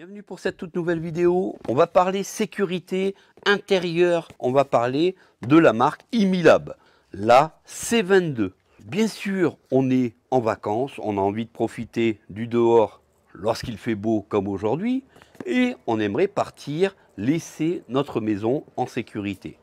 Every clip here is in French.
Bienvenue pour cette toute nouvelle vidéo. On va parler sécurité intérieure. On va parler de la marque Imilab, la C22. Bien sûr, on est en vacances, on a envie de profiter du dehors lorsqu'il fait beau comme aujourd'hui et on aimerait partir laisser notre maison en sécurité.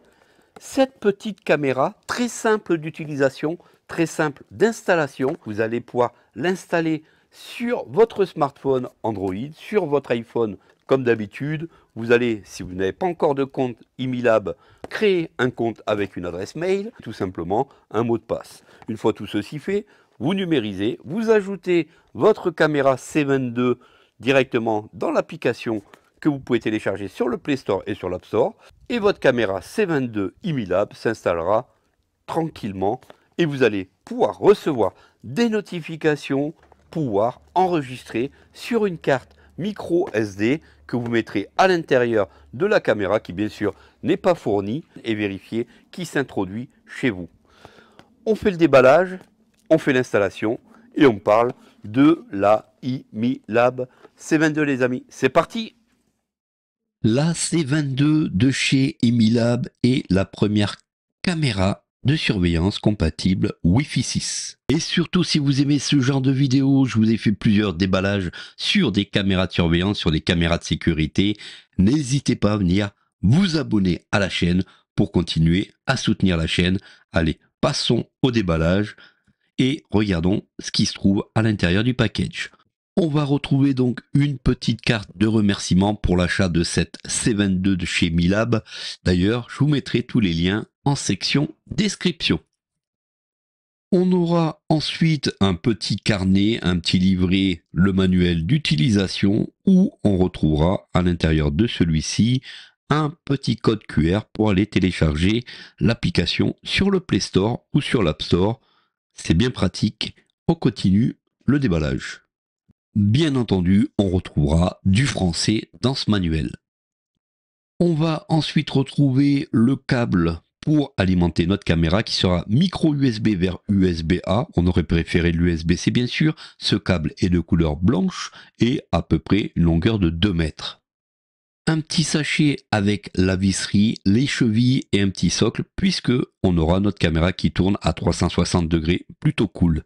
Cette petite caméra, très simple d'utilisation, très simple d'installation, vous allez pouvoir l'installer sur votre smartphone Android, sur votre iPhone, comme d'habitude, vous allez, si vous n'avez pas encore de compte Imilab, créer un compte avec une adresse mail, tout simplement un mot de passe. Une fois tout ceci fait, vous numérisez, vous ajoutez votre caméra C22 directement dans l'application que vous pouvez télécharger sur le Play Store et sur l'App Store, et votre caméra C22 Imilab s'installera tranquillement et vous allez pouvoir recevoir des notifications pouvoir enregistrer sur une carte micro SD que vous mettrez à l'intérieur de la caméra qui bien sûr n'est pas fournie et vérifier qui s'introduit chez vous. On fait le déballage, on fait l'installation et on parle de la iMiLab Lab C22 les amis. C'est parti La C22 de chez iMiLab Lab est la première caméra de surveillance compatible Wi-Fi 6. Et surtout, si vous aimez ce genre de vidéo, je vous ai fait plusieurs déballages sur des caméras de surveillance, sur des caméras de sécurité. N'hésitez pas à venir vous abonner à la chaîne pour continuer à soutenir la chaîne. Allez, passons au déballage et regardons ce qui se trouve à l'intérieur du package. On va retrouver donc une petite carte de remerciement pour l'achat de cette C22 de chez Milab. D'ailleurs, je vous mettrai tous les liens en section description. On aura ensuite un petit carnet, un petit livret, le manuel d'utilisation où on retrouvera à l'intérieur de celui-ci un petit code QR pour aller télécharger l'application sur le Play Store ou sur l'App Store. C'est bien pratique, on continue le déballage. Bien entendu, on retrouvera du français dans ce manuel. On va ensuite retrouver le câble pour alimenter notre caméra qui sera micro USB vers USB-A. On aurait préféré l'USB-C bien sûr. Ce câble est de couleur blanche et à peu près une longueur de 2 mètres. Un petit sachet avec la visserie, les chevilles et un petit socle puisque on aura notre caméra qui tourne à 360 degrés, plutôt cool.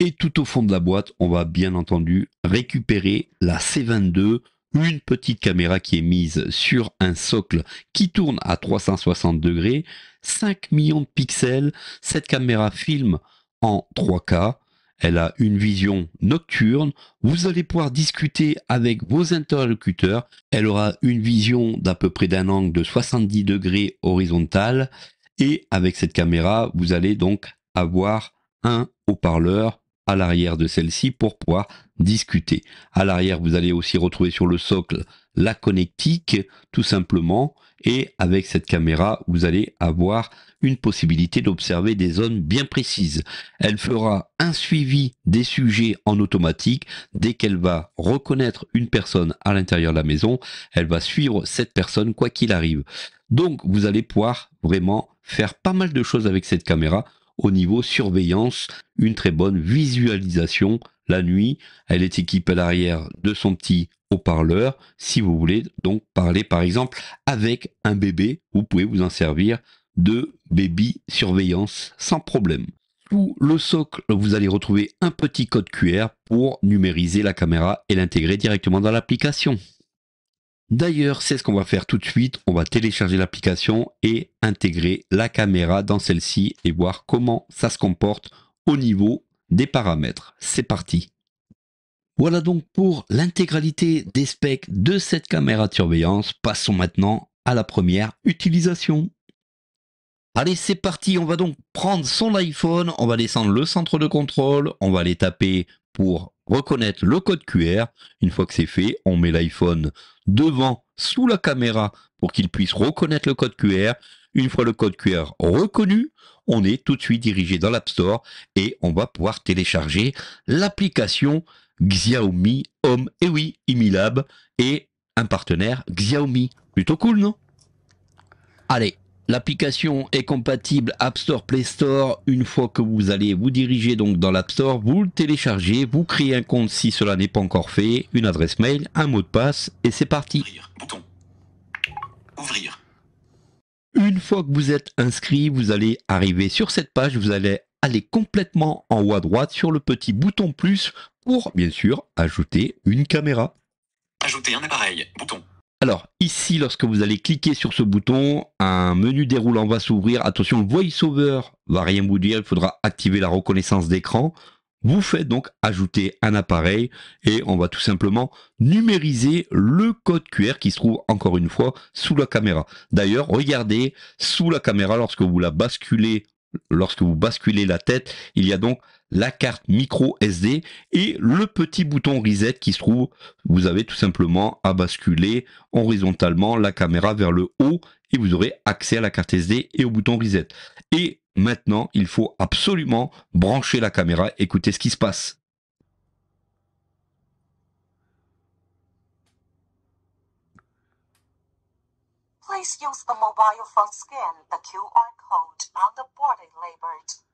Et tout au fond de la boîte, on va bien entendu récupérer la C22, une petite caméra qui est mise sur un socle qui tourne à 360 degrés, 5 millions de pixels, cette caméra filme en 3K, elle a une vision nocturne, vous allez pouvoir discuter avec vos interlocuteurs, elle aura une vision d'à peu près d'un angle de 70 degrés horizontal, et avec cette caméra, vous allez donc avoir un haut-parleur à l'arrière de celle-ci pour pouvoir discuter. À l'arrière, vous allez aussi retrouver sur le socle la connectique, tout simplement. Et avec cette caméra, vous allez avoir une possibilité d'observer des zones bien précises. Elle fera un suivi des sujets en automatique. Dès qu'elle va reconnaître une personne à l'intérieur de la maison, elle va suivre cette personne quoi qu'il arrive. Donc, vous allez pouvoir vraiment faire pas mal de choses avec cette caméra au niveau surveillance, une très bonne visualisation la nuit. Elle est équipée à l'arrière de son petit haut-parleur. Si vous voulez donc parler par exemple avec un bébé, vous pouvez vous en servir de baby surveillance sans problème. Sous le socle, vous allez retrouver un petit code QR pour numériser la caméra et l'intégrer directement dans l'application. D'ailleurs, c'est ce qu'on va faire tout de suite. On va télécharger l'application et intégrer la caméra dans celle-ci et voir comment ça se comporte au niveau des paramètres. C'est parti voilà donc pour l'intégralité des specs de cette caméra de surveillance. Passons maintenant à la première utilisation. Allez, c'est parti. On va donc prendre son iPhone, on va descendre le centre de contrôle, on va aller taper pour reconnaître le code QR. Une fois que c'est fait, on met l'iPhone devant, sous la caméra, pour qu'il puisse reconnaître le code QR. Une fois le code QR reconnu, on est tout de suite dirigé dans l'App Store et on va pouvoir télécharger l'application Xiaomi Home. Et oui, Imilab et un partenaire Xiaomi. Plutôt cool, non Allez, L'application est compatible App Store, Play Store. Une fois que vous allez vous diriger donc dans l'App Store, vous le téléchargez, vous créez un compte si cela n'est pas encore fait, une adresse mail, un mot de passe et c'est parti. Ouvrir. Bouton. Ouvrir. Une fois que vous êtes inscrit, vous allez arriver sur cette page, vous allez aller complètement en haut à droite sur le petit bouton plus pour bien sûr ajouter une caméra. Ajouter un appareil, bouton. Alors ici, lorsque vous allez cliquer sur ce bouton, un menu déroulant va s'ouvrir. Attention, VoiceOver va rien vous dire, il faudra activer la reconnaissance d'écran. Vous faites donc ajouter un appareil et on va tout simplement numériser le code QR qui se trouve encore une fois sous la caméra. D'ailleurs, regardez sous la caméra lorsque vous la basculez, lorsque vous basculez la tête, il y a donc la carte micro SD et le petit bouton reset qui se trouve, vous avez tout simplement à basculer horizontalement la caméra vers le haut et vous aurez accès à la carte SD et au bouton reset. Et maintenant, il faut absolument brancher la caméra, écoutez ce qui se passe. Please use the mobile scan the QR code on the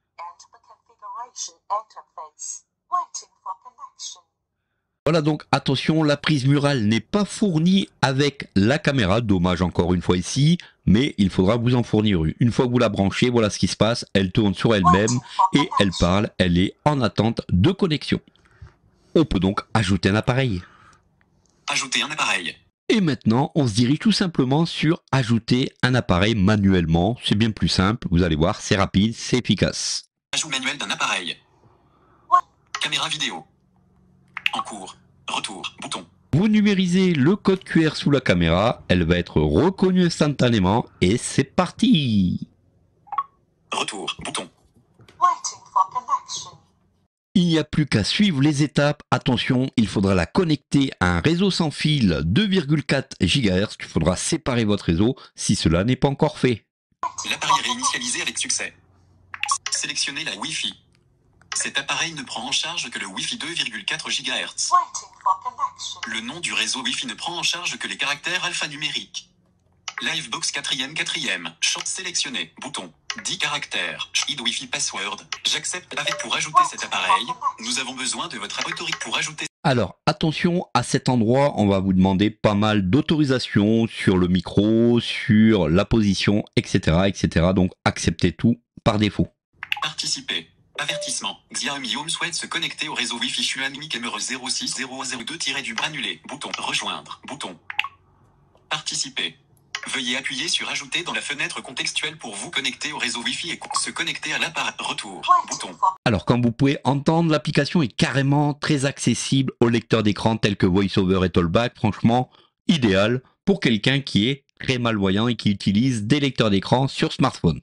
voilà donc attention, la prise murale n'est pas fournie avec la caméra, dommage encore une fois ici, mais il faudra vous en fournir une. Une fois que vous la branchez, voilà ce qui se passe, elle tourne sur elle-même et elle parle, elle est en attente de connexion. On peut donc ajouter un appareil. Ajouter un appareil. Et maintenant, on se dirige tout simplement sur ajouter un appareil manuellement. C'est bien plus simple, vous allez voir, c'est rapide, c'est efficace. Ajout manuel d'un appareil. Caméra vidéo. En cours. Retour. Bouton. Vous numérisez le code QR sous la caméra, elle va être reconnue instantanément et c'est parti. Retour. Bouton. Il n'y a plus qu'à suivre les étapes. Attention, il faudra la connecter à un réseau sans fil 2,4 GHz. Il faudra séparer votre réseau si cela n'est pas encore fait. L'appareil est réinitialisé avec succès. Sélectionnez la Wi-Fi. Cet appareil ne prend en charge que le Wi-Fi 2,4 GHz. Le nom du réseau Wi-Fi ne prend en charge que les caractères alphanumériques. Livebox 4ème 4ème. Champ sélectionné. Bouton. 10 caractères. Id wi password. J'accepte avec pour ajouter cet appareil. Nous avons besoin de votre autorité pour ajouter. Alors attention à cet endroit, on va vous demander pas mal d'autorisation sur le micro, sur la position, etc., etc. Donc acceptez tout par défaut. Participer. Avertissement. Xiaomi Home souhaite se connecter au réseau Wi-Fi Xiaomi 06002-du annulé, Bouton. Rejoindre. Bouton. Participer. Veuillez appuyer sur Ajouter dans la fenêtre contextuelle pour vous connecter au réseau Wi-Fi et se connecter à l'appareil. Retour. Alors, comme vous pouvez entendre, l'application est carrément très accessible aux lecteurs d'écran tels que VoiceOver et TalkBack. Franchement, idéal pour quelqu'un qui est très malvoyant et qui utilise des lecteurs d'écran sur smartphone.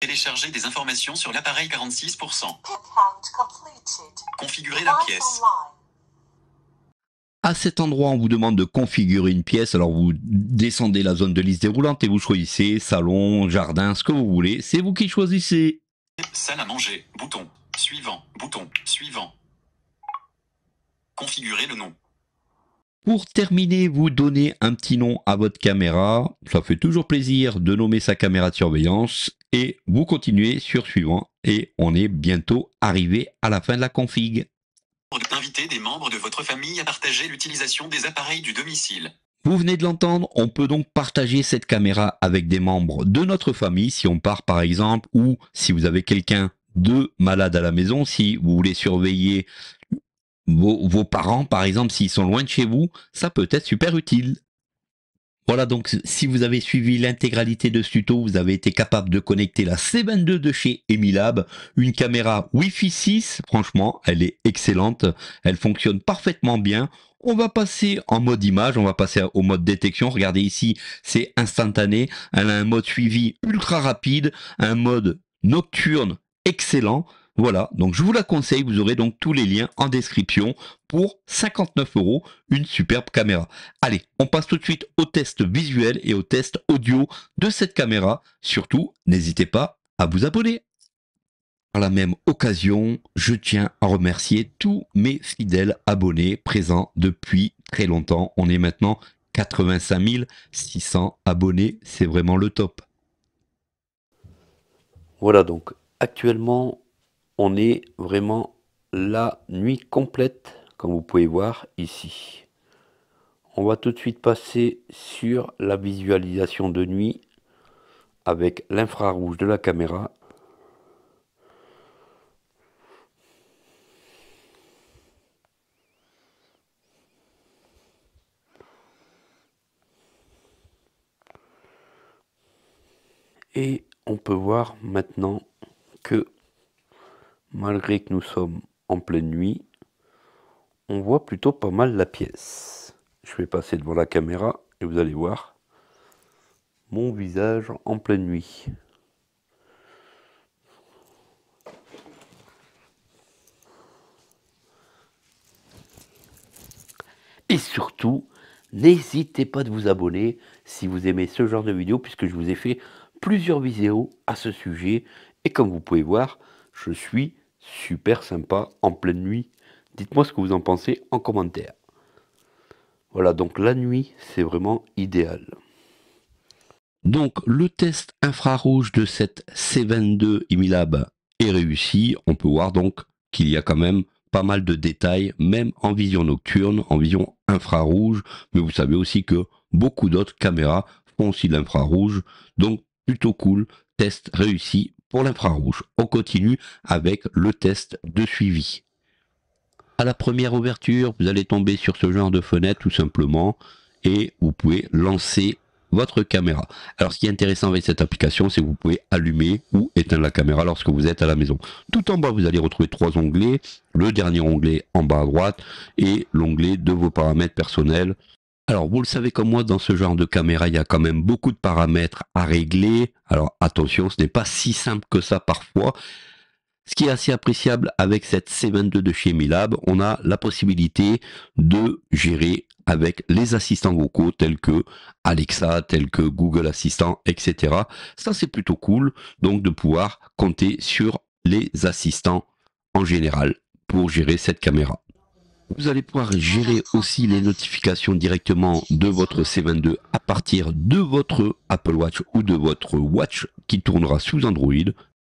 Télécharger des informations sur l'appareil 46%. Configurer la pièce. À cet endroit, on vous demande de configurer une pièce. Alors vous descendez la zone de liste déroulante et vous choisissez salon, jardin, ce que vous voulez. C'est vous qui choisissez. Salle à manger, bouton, suivant, bouton, suivant. Configurez le nom. Pour terminer, vous donnez un petit nom à votre caméra. Ça fait toujours plaisir de nommer sa caméra de surveillance. Et vous continuez sur suivant. Et on est bientôt arrivé à la fin de la config inviter des membres de votre famille à partager l'utilisation des appareils du domicile. Vous venez de l'entendre, on peut donc partager cette caméra avec des membres de notre famille si on part par exemple ou si vous avez quelqu'un de malade à la maison, si vous voulez surveiller vos, vos parents par exemple s'ils sont loin de chez vous, ça peut être super utile. Voilà donc si vous avez suivi l'intégralité de ce tuto, vous avez été capable de connecter la C22 de chez Emilab, une caméra Wi-Fi 6, franchement elle est excellente, elle fonctionne parfaitement bien. On va passer en mode image, on va passer au mode détection. Regardez ici, c'est instantané. Elle a un mode suivi ultra rapide, un mode nocturne excellent. Voilà, donc je vous la conseille, vous aurez donc tous les liens en description pour 59 euros, une superbe caméra. Allez, on passe tout de suite au test visuel et au test audio de cette caméra. Surtout, n'hésitez pas à vous abonner. Par la même occasion, je tiens à remercier tous mes fidèles abonnés présents depuis très longtemps. On est maintenant 85 600 abonnés, c'est vraiment le top. Voilà donc, actuellement on est vraiment la nuit complète, comme vous pouvez voir ici. On va tout de suite passer sur la visualisation de nuit avec l'infrarouge de la caméra. Et on peut voir maintenant que malgré que nous sommes en pleine nuit, on voit plutôt pas mal la pièce. Je vais passer devant la caméra et vous allez voir mon visage en pleine nuit. Et surtout, n'hésitez pas de vous abonner si vous aimez ce genre de vidéo, puisque je vous ai fait plusieurs vidéos à ce sujet. Et comme vous pouvez voir, je suis super sympa en pleine nuit. Dites-moi ce que vous en pensez en commentaire. Voilà, donc la nuit, c'est vraiment idéal. Donc le test infrarouge de cette C22 Imilab est réussi. On peut voir donc qu'il y a quand même pas mal de détails, même en vision nocturne, en vision infrarouge. Mais vous savez aussi que beaucoup d'autres caméras font aussi l'infrarouge. Donc plutôt cool, test réussi pour l'infrarouge. On continue avec le test de suivi. À la première ouverture, vous allez tomber sur ce genre de fenêtre tout simplement et vous pouvez lancer votre caméra. Alors ce qui est intéressant avec cette application, c'est que vous pouvez allumer ou éteindre la caméra lorsque vous êtes à la maison. Tout en bas, vous allez retrouver trois onglets. Le dernier onglet en bas à droite et l'onglet de vos paramètres personnels alors, vous le savez comme moi, dans ce genre de caméra, il y a quand même beaucoup de paramètres à régler. Alors, attention, ce n'est pas si simple que ça parfois. Ce qui est assez appréciable avec cette C22 de chez Milab, on a la possibilité de gérer avec les assistants vocaux tels que Alexa, tels que Google Assistant, etc. Ça, c'est plutôt cool, donc de pouvoir compter sur les assistants en général pour gérer cette caméra. Vous allez pouvoir gérer aussi les notifications directement de votre C22 à partir de votre Apple Watch ou de votre Watch qui tournera sous Android.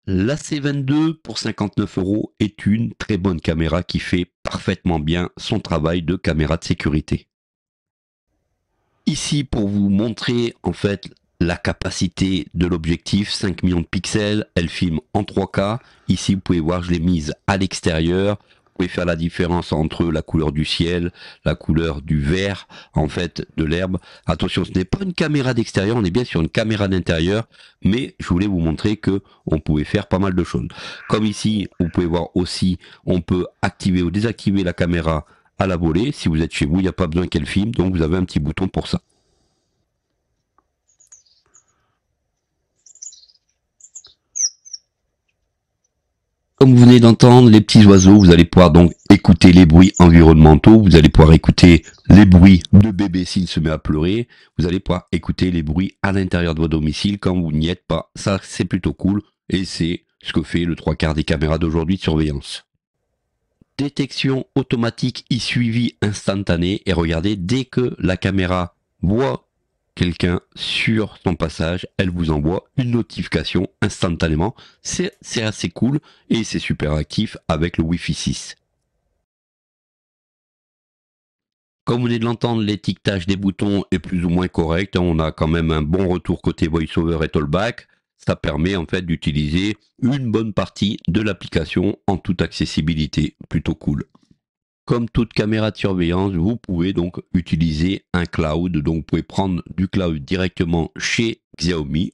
La C22 pour 59 euros est une très bonne caméra qui fait parfaitement bien son travail de caméra de sécurité. Ici pour vous montrer en fait la capacité de l'objectif, 5 millions de pixels, elle filme en 3K. Ici vous pouvez voir je l'ai mise à l'extérieur pouvez faire la différence entre la couleur du ciel, la couleur du vert, en fait, de l'herbe. Attention, ce n'est pas une caméra d'extérieur, on est bien sur une caméra d'intérieur, mais je voulais vous montrer que on pouvait faire pas mal de choses. Comme ici, vous pouvez voir aussi, on peut activer ou désactiver la caméra à la volée. Si vous êtes chez vous, il n'y a pas besoin qu'elle filme, donc vous avez un petit bouton pour ça. Comme vous venez d'entendre les petits oiseaux, vous allez pouvoir donc écouter les bruits environnementaux, vous allez pouvoir écouter les bruits de bébé s'il se met à pleurer, vous allez pouvoir écouter les bruits à l'intérieur de votre domicile quand vous n'y êtes pas. Ça, c'est plutôt cool et c'est ce que fait le trois quarts des caméras d'aujourd'hui de surveillance. Détection automatique y suivi instantané. et regardez, dès que la caméra voit quelqu'un sur son passage, elle vous envoie une notification instantanément. C'est assez cool et c'est super actif avec le Wi-Fi 6. Comme vous venez de l'entendre, l'étiquetage des boutons est plus ou moins correct. On a quand même un bon retour côté VoiceOver et Tollback. Ça permet en fait d'utiliser une bonne partie de l'application en toute accessibilité. Plutôt cool. Comme toute caméra de surveillance, vous pouvez donc utiliser un cloud. Donc vous pouvez prendre du cloud directement chez Xiaomi.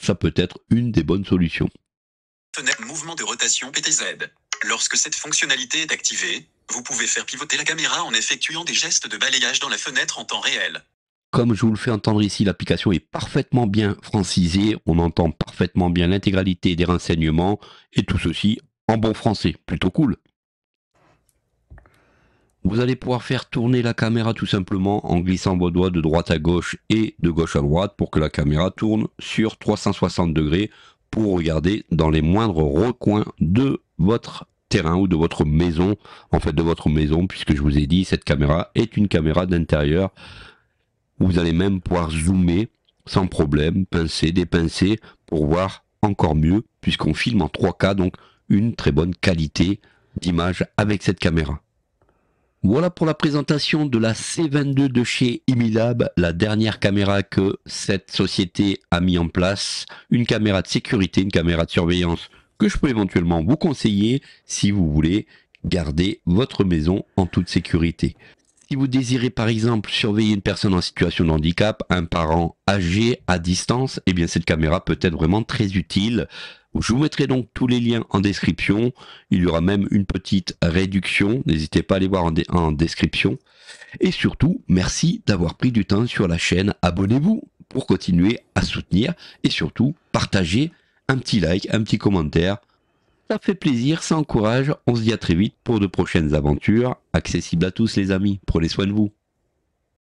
Ça peut être une des bonnes solutions. Fenêtre mouvement de rotation PTZ. Lorsque cette fonctionnalité est activée, vous pouvez faire pivoter la caméra en effectuant des gestes de balayage dans la fenêtre en temps réel. Comme je vous le fais entendre ici, l'application est parfaitement bien francisée. On entend parfaitement bien l'intégralité des renseignements et tout ceci en bon français. Plutôt cool. Vous allez pouvoir faire tourner la caméra tout simplement en glissant vos doigts de droite à gauche et de gauche à droite pour que la caméra tourne sur 360 degrés pour regarder dans les moindres recoins de votre terrain ou de votre maison, en fait de votre maison, puisque je vous ai dit, cette caméra est une caméra d'intérieur. Vous allez même pouvoir zoomer sans problème, pincer, dépincer, pour voir encore mieux, puisqu'on filme en 3K, donc une très bonne qualité d'image avec cette caméra. Voilà pour la présentation de la C22 de chez Imilab, la dernière caméra que cette société a mis en place. Une caméra de sécurité, une caméra de surveillance que je peux éventuellement vous conseiller si vous voulez garder votre maison en toute sécurité. Si vous désirez par exemple surveiller une personne en situation de handicap, un parent âgé à distance, eh bien cette caméra peut être vraiment très utile. Je vous mettrai donc tous les liens en description. Il y aura même une petite réduction. N'hésitez pas à aller voir en, description. Et surtout, merci d'avoir pris du temps sur la chaîne. Abonnez-vous pour continuer à soutenir. Et surtout, partagez un petit like, un petit commentaire. Ça fait plaisir, ça encourage. On se dit à très vite pour de prochaines aventures. Accessibles à tous les amis. Prenez soin de vous.